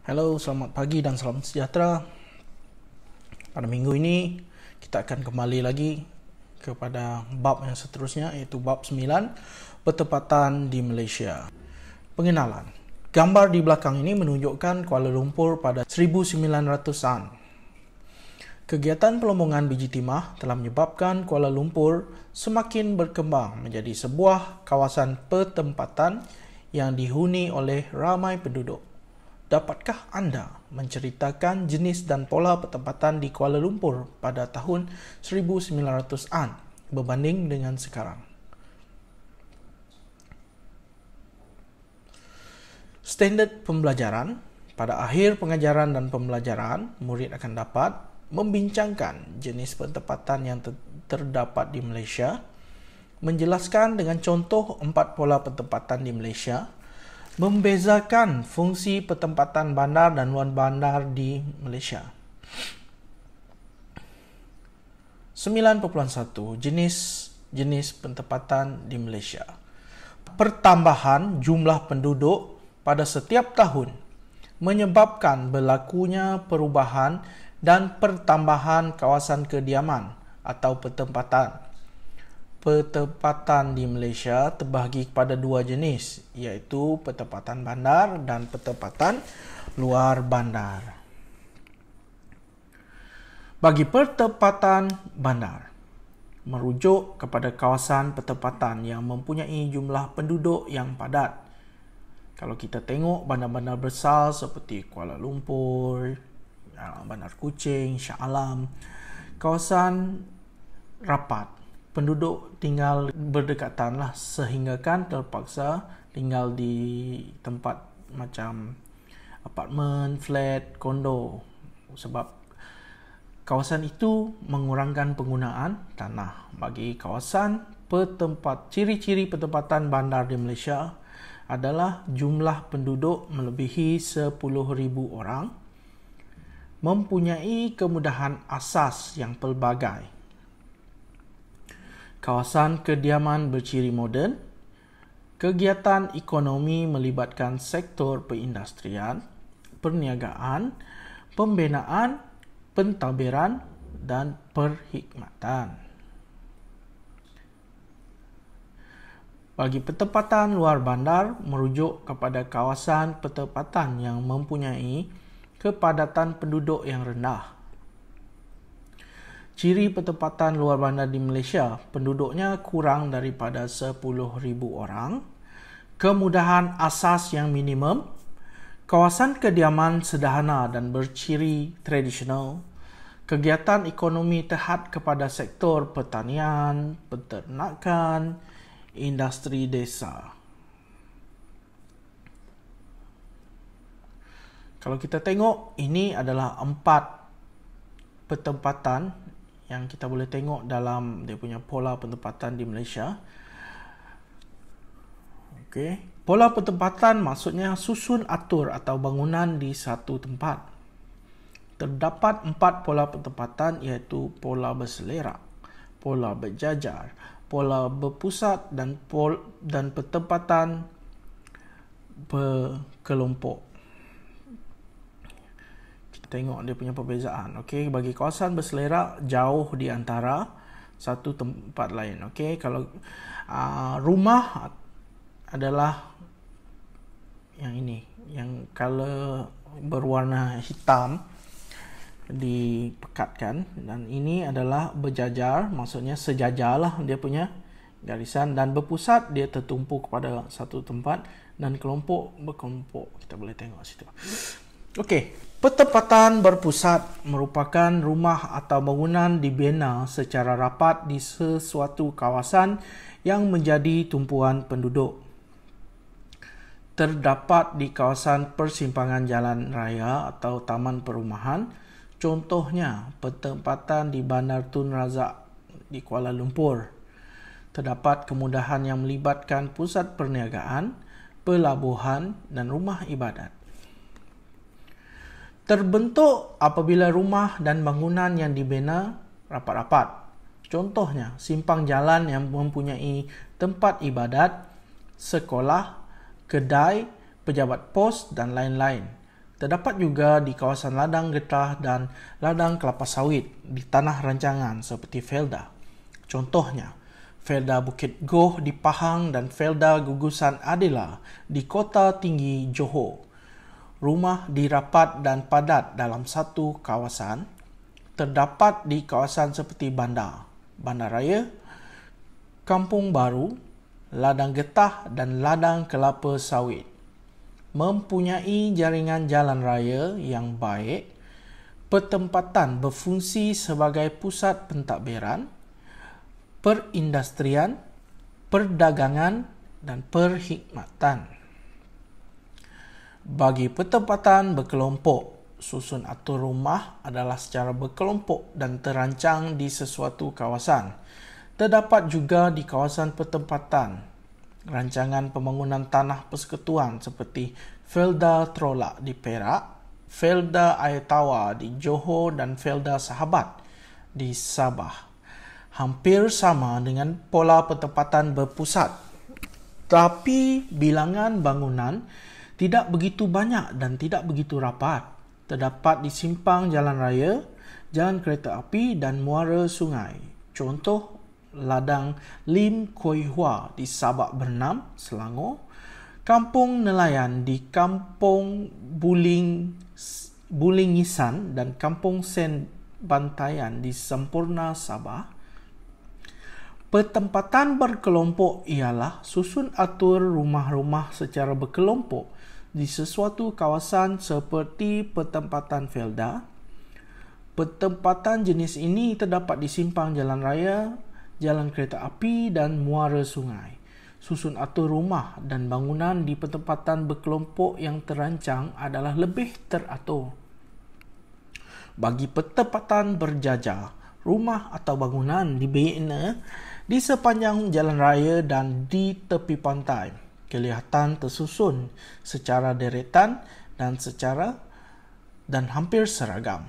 Hello, selamat pagi dan salam sejahtera. Pada minggu ini, kita akan kembali lagi kepada bab yang seterusnya iaitu bab 9, pertempatan di Malaysia. Pengenalan. Gambar di belakang ini menunjukkan Kuala Lumpur pada 1900-an. Kegiatan pelombongan biji timah telah menyebabkan Kuala Lumpur semakin berkembang menjadi sebuah kawasan pertempatan yang dihuni oleh ramai penduduk. Dapatkah anda menceritakan jenis dan pola pertempatan di Kuala Lumpur pada tahun 1900-an berbanding dengan sekarang? Standard pembelajaran pada akhir pengajaran dan pembelajaran, murid akan dapat membincangkan jenis pertempatan yang ter- terdapat di Malaysia, menjelaskan dengan contoh empat pola pertempatan di Malaysia membezakan fungsi pertempatan bandar dan luar bandar di Malaysia. 9.1 jenis-jenis pertempatan di Malaysia. Pertambahan jumlah penduduk pada setiap tahun menyebabkan berlakunya perubahan dan pertambahan kawasan kediaman atau pertempatan. 9.2 Pertempatan di Malaysia terbahagi kepada dua jenis iaitu pertempatan bandar dan pertempatan luar bandar. Bagi pertempatan bandar, merujuk kepada kawasan pertempatan yang mempunyai jumlah penduduk yang padat. Kalau kita tengok bandar-bandar besar seperti Kuala Lumpur, ah, Bandar Kuching, Shah Alam, kawasan rapat penduduk tinggal berdekatan lah sehingga kan terpaksa tinggal di tempat macam apartmen, flat, kondo sebab kawasan itu mengurangkan penggunaan tanah bagi kawasan petempat. ciri-ciri petempatan bandar di Malaysia adalah jumlah penduduk melebihi 10,000 orang mempunyai kemudahan asas yang pelbagai kawasan kediaman berciri moden, kegiatan ekonomi melibatkan sektor perindustrian, perniagaan, pembinaan, pentadbiran dan perkhidmatan. Bagi pertempatan luar bandar merujuk kepada kawasan pertempatan yang mempunyai kepadatan penduduk yang rendah Ciri pertempatan luar bandar di Malaysia, penduduknya kurang daripada 10,000 orang. Kemudahan asas yang minimum. Kawasan kediaman sederhana dan berciri tradisional. Kegiatan ekonomi terhad kepada sektor pertanian, peternakan, industri desa. Kalau kita tengok, ini adalah empat pertempatan yang kita boleh tengok dalam dia punya pola penempatan di Malaysia. Okey, pola penempatan maksudnya susun atur atau bangunan di satu tempat. Terdapat empat pola penempatan iaitu pola berselerak, pola berjajar, pola berpusat dan pol dan penempatan berkelompok tengok dia punya perbezaan. Okey, bagi kawasan berselerak jauh di antara satu tempat lain. Okey, kalau uh, rumah adalah yang ini, yang color berwarna hitam dipekatkan dan ini adalah berjajar, maksudnya sejajar lah dia punya garisan dan berpusat dia tertumpu kepada satu tempat dan kelompok berkelompok kita boleh tengok situ. Okey. Pertempatan berpusat merupakan rumah atau bangunan dibina secara rapat di sesuatu kawasan yang menjadi tumpuan penduduk. Terdapat di kawasan persimpangan jalan raya atau taman perumahan, contohnya pertempatan di Bandar Tun Razak di Kuala Lumpur. Terdapat kemudahan yang melibatkan pusat perniagaan, pelabuhan dan rumah ibadat terbentuk apabila rumah dan bangunan yang dibina rapat-rapat. Contohnya, simpang jalan yang mempunyai tempat ibadat, sekolah, kedai, pejabat pos dan lain-lain. Terdapat juga di kawasan ladang getah dan ladang kelapa sawit di tanah rancangan seperti Felda. Contohnya, Felda Bukit Goh di Pahang dan Felda Gugusan Adela di Kota Tinggi Johor rumah dirapat dan padat dalam satu kawasan terdapat di kawasan seperti bandar, bandaraya, kampung baru, ladang getah dan ladang kelapa sawit. Mempunyai jaringan jalan raya yang baik, pertempatan berfungsi sebagai pusat pentadbiran, perindustrian, perdagangan dan perkhidmatan bagi pertempatan berkelompok. Susun atur rumah adalah secara berkelompok dan terancang di sesuatu kawasan. Terdapat juga di kawasan pertempatan. Rancangan pembangunan tanah persekutuan seperti Felda Trolak di Perak, Felda Air Tawar di Johor dan Felda Sahabat di Sabah. Hampir sama dengan pola pertempatan berpusat. Tapi bilangan bangunan tidak begitu banyak dan tidak begitu rapat. Terdapat di simpang jalan raya, jalan kereta api dan muara sungai. Contoh ladang Lim Koi Hua di Sabak Bernam, Selangor. Kampung Nelayan di Kampung Buling, Buling Nisan dan Kampung Sen Bantayan di Sempurna Sabah. Pertempatan berkelompok ialah susun atur rumah-rumah secara berkelompok di sesuatu kawasan seperti pertempatan Felda. Pertempatan jenis ini terdapat di simpang jalan raya, jalan kereta api dan muara sungai. Susun atur rumah dan bangunan di pertempatan berkelompok yang terancang adalah lebih teratur. Bagi pertempatan berjajar, rumah atau bangunan dibina di sepanjang jalan raya dan di tepi pantai kelihatan tersusun secara deretan dan secara dan hampir seragam.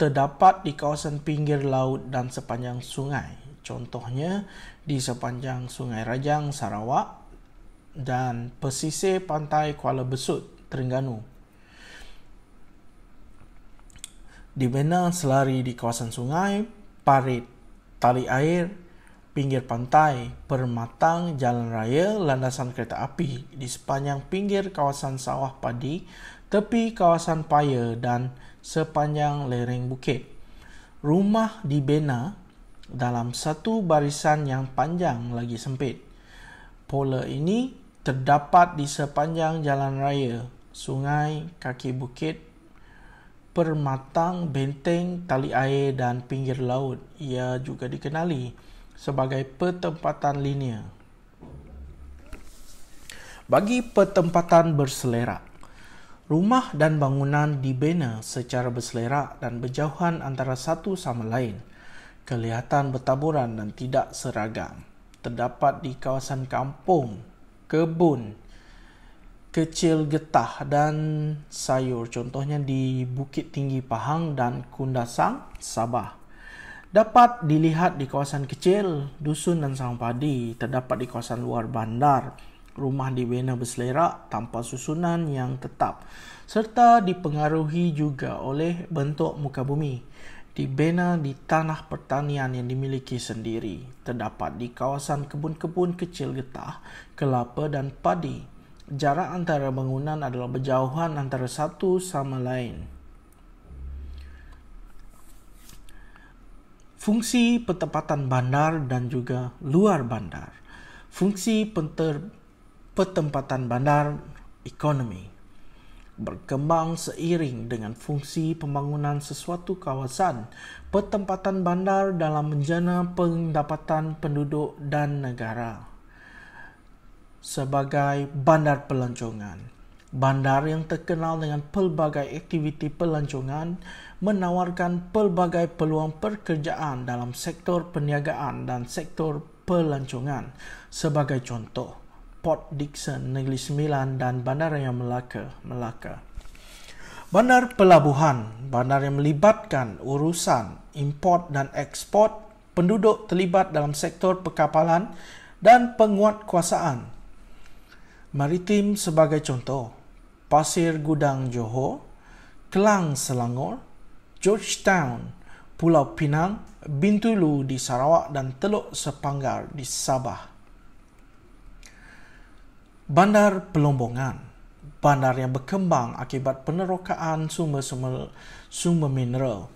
Terdapat di kawasan pinggir laut dan sepanjang sungai. Contohnya di sepanjang Sungai Rajang Sarawak dan pesisir pantai Kuala Besut, Terengganu. Dibina selari di kawasan sungai, parit, tali air pinggir pantai, permatang jalan raya, landasan kereta api di sepanjang pinggir kawasan sawah padi, tepi kawasan paya dan sepanjang lereng bukit. Rumah dibina dalam satu barisan yang panjang lagi sempit. Pola ini terdapat di sepanjang jalan raya, sungai, kaki bukit, permatang, benteng, tali air dan pinggir laut. Ia juga dikenali sebagai pertempatan linear. Bagi pertempatan berselerak rumah dan bangunan dibina secara berselerak dan berjauhan antara satu sama lain. Kelihatan bertaburan dan tidak seragam. Terdapat di kawasan kampung, kebun, kecil getah dan sayur contohnya di Bukit Tinggi Pahang dan Kundasang, Sabah dapat dilihat di kawasan kecil, dusun dan sawang padi, terdapat di kawasan luar bandar, rumah di dibina berselerak tanpa susunan yang tetap serta dipengaruhi juga oleh bentuk muka bumi dibina di tanah pertanian yang dimiliki sendiri terdapat di kawasan kebun-kebun kecil getah kelapa dan padi jarak antara bangunan adalah berjauhan antara satu sama lain fungsi pertempatan bandar dan juga luar bandar, fungsi penter, pertempatan bandar ekonomi berkembang seiring dengan fungsi pembangunan sesuatu kawasan, pertempatan bandar dalam menjana pendapatan penduduk dan negara sebagai bandar pelancongan Bandar yang terkenal dengan pelbagai aktiviti pelancongan menawarkan pelbagai peluang pekerjaan dalam sektor perniagaan dan sektor pelancongan. Sebagai contoh, Port Dickson, Negeri Sembilan dan Bandaraya Melaka, Melaka. Bandar pelabuhan, bandar yang melibatkan urusan import dan ekspor, penduduk terlibat dalam sektor perkapalan dan penguatkuasaan. Maritim sebagai contoh, Pasir Gudang Johor, Kelang Selangor, Georgetown, Pulau Pinang, Bintulu di Sarawak dan Teluk Sepanggar di Sabah. Bandar Pelombongan Bandar yang berkembang akibat penerokaan sumber-sumber sumber mineral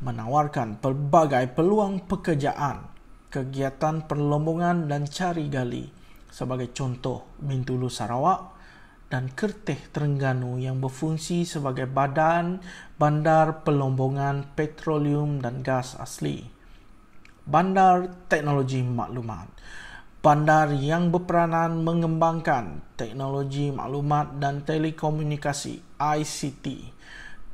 menawarkan pelbagai peluang pekerjaan, kegiatan perlombongan dan cari gali. Sebagai contoh, Bintulu Sarawak, dan Kerteh Terengganu yang berfungsi sebagai badan bandar pelombongan petroleum dan gas asli. Bandar teknologi maklumat Bandar yang berperanan mengembangkan teknologi maklumat dan telekomunikasi ICT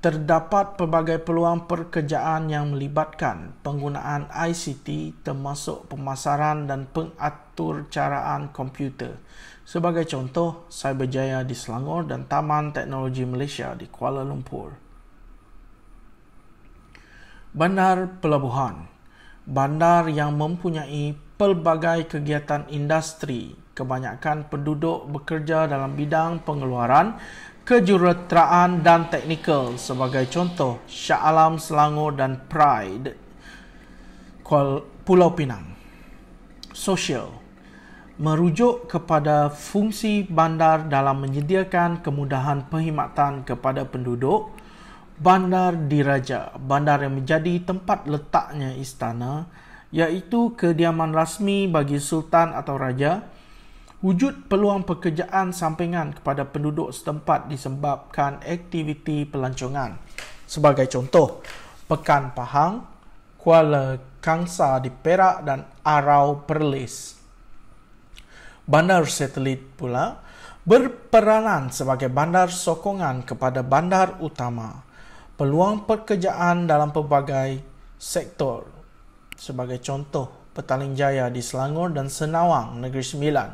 terdapat pelbagai peluang pekerjaan yang melibatkan penggunaan ICT termasuk pemasaran dan pengaturcaraan komputer. Sebagai contoh, Cyberjaya di Selangor dan Taman Teknologi Malaysia di Kuala Lumpur. Bandar Pelabuhan Bandar yang mempunyai pelbagai kegiatan industri, kebanyakan penduduk bekerja dalam bidang pengeluaran kejuruteraan dan teknikal sebagai contoh Shah Alam Selangor dan Pride Pulau Pinang. Sosial merujuk kepada fungsi bandar dalam menyediakan kemudahan perkhidmatan kepada penduduk bandar diraja bandar yang menjadi tempat letaknya istana iaitu kediaman rasmi bagi sultan atau raja Wujud peluang pekerjaan sampingan kepada penduduk setempat disebabkan aktiviti pelancongan. Sebagai contoh, Pekan Pahang, Kuala Kangsa di Perak dan Arau Perlis. Bandar satelit pula berperanan sebagai bandar sokongan kepada bandar utama. Peluang pekerjaan dalam pelbagai sektor. Sebagai contoh, Petaling Jaya di Selangor dan Senawang, Negeri Sembilan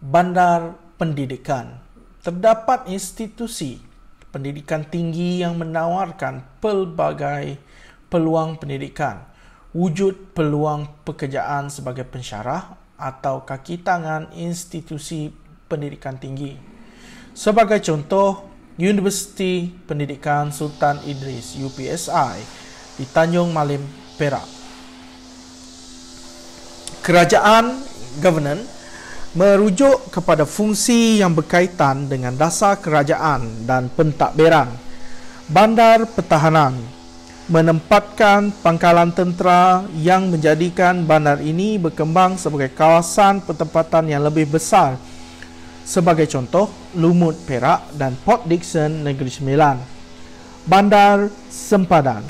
bandar pendidikan. Terdapat institusi pendidikan tinggi yang menawarkan pelbagai peluang pendidikan. Wujud peluang pekerjaan sebagai pensyarah atau kaki tangan institusi pendidikan tinggi. Sebagai contoh, Universiti Pendidikan Sultan Idris UPSI di Tanjung Malim, Perak. Kerajaan Governance merujuk kepada fungsi yang berkaitan dengan dasar kerajaan dan pentadbiran. Bandar pertahanan menempatkan pangkalan tentera yang menjadikan bandar ini berkembang sebagai kawasan pertempatan yang lebih besar. Sebagai contoh, Lumut Perak dan Port Dickson Negeri Sembilan. Bandar Sempadan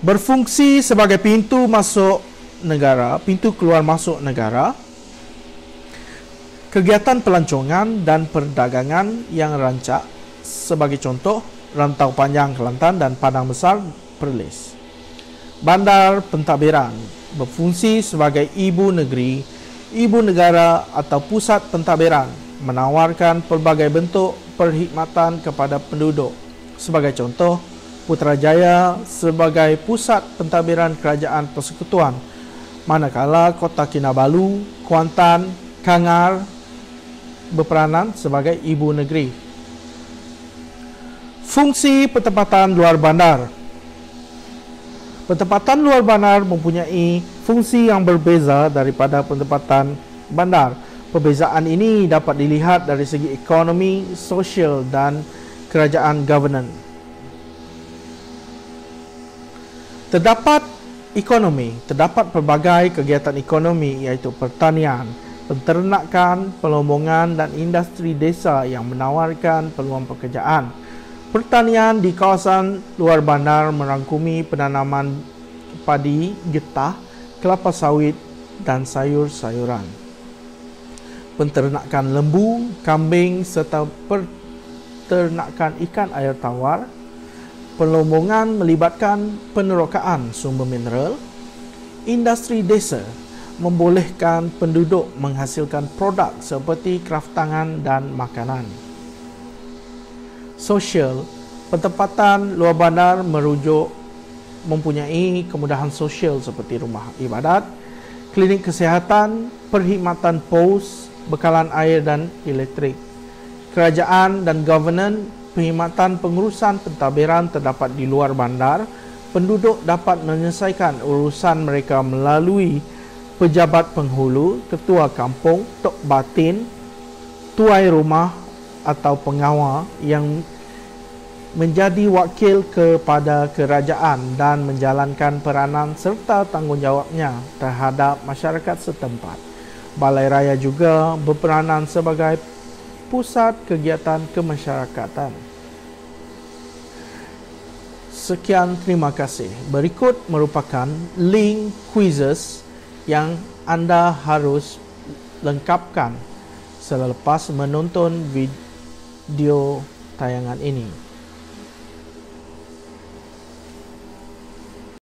berfungsi sebagai pintu masuk negara, pintu keluar masuk negara Kegiatan pelancongan dan perdagangan yang rancak sebagai contoh rantau panjang Kelantan dan Padang Besar Perlis. Bandar pentadbiran berfungsi sebagai ibu negeri, ibu negara atau pusat pentadbiran menawarkan pelbagai bentuk perkhidmatan kepada penduduk. Sebagai contoh, Putrajaya sebagai pusat pentadbiran kerajaan persekutuan manakala Kota Kinabalu, Kuantan, Kangar, berperanan sebagai ibu negeri. Fungsi pertempatan luar bandar Pertempatan luar bandar mempunyai fungsi yang berbeza daripada pertempatan bandar. Perbezaan ini dapat dilihat dari segi ekonomi, sosial dan kerajaan governance. Terdapat ekonomi, terdapat pelbagai kegiatan ekonomi iaitu pertanian, peternakan, pelombongan dan industri desa yang menawarkan peluang pekerjaan. Pertanian di kawasan luar bandar merangkumi penanaman padi, getah, kelapa sawit dan sayur-sayuran. Penternakan lembu, kambing serta peternakan ikan air tawar. Pelombongan melibatkan penerokaan sumber mineral, industri desa membolehkan penduduk menghasilkan produk seperti kraftangan dan makanan. Sosial, pentempatan luar bandar merujuk mempunyai kemudahan sosial seperti rumah ibadat, klinik kesihatan, perkhidmatan pos, bekalan air dan elektrik. Kerajaan dan governance, perkhidmatan pengurusan pentadbiran terdapat di luar bandar, penduduk dapat menyelesaikan urusan mereka melalui pejabat penghulu, ketua kampung, tok batin, tuai rumah atau pengawal yang menjadi wakil kepada kerajaan dan menjalankan peranan serta tanggungjawabnya terhadap masyarakat setempat. Balai Raya juga berperanan sebagai pusat kegiatan kemasyarakatan. Sekian terima kasih. Berikut merupakan link quizzes yang anda harus lengkapkan selepas menonton video tayangan ini.